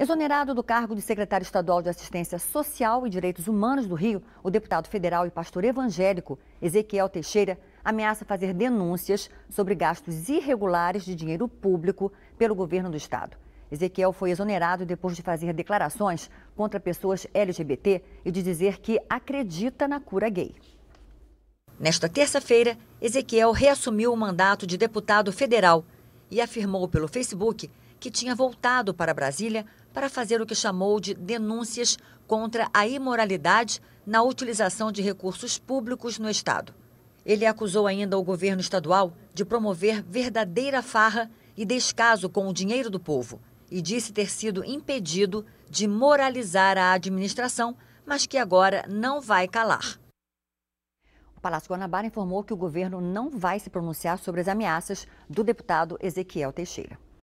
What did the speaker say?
Exonerado do cargo de secretário estadual de Assistência Social e Direitos Humanos do Rio, o deputado federal e pastor evangélico Ezequiel Teixeira ameaça fazer denúncias sobre gastos irregulares de dinheiro público pelo governo do estado. Ezequiel foi exonerado depois de fazer declarações contra pessoas LGBT e de dizer que acredita na cura gay. Nesta terça-feira, Ezequiel reassumiu o mandato de deputado federal e afirmou pelo Facebook que tinha voltado para Brasília para fazer o que chamou de denúncias contra a imoralidade na utilização de recursos públicos no Estado. Ele acusou ainda o governo estadual de promover verdadeira farra e descaso com o dinheiro do povo e disse ter sido impedido de moralizar a administração, mas que agora não vai calar. O Palácio Guanabara informou que o governo não vai se pronunciar sobre as ameaças do deputado Ezequiel Teixeira.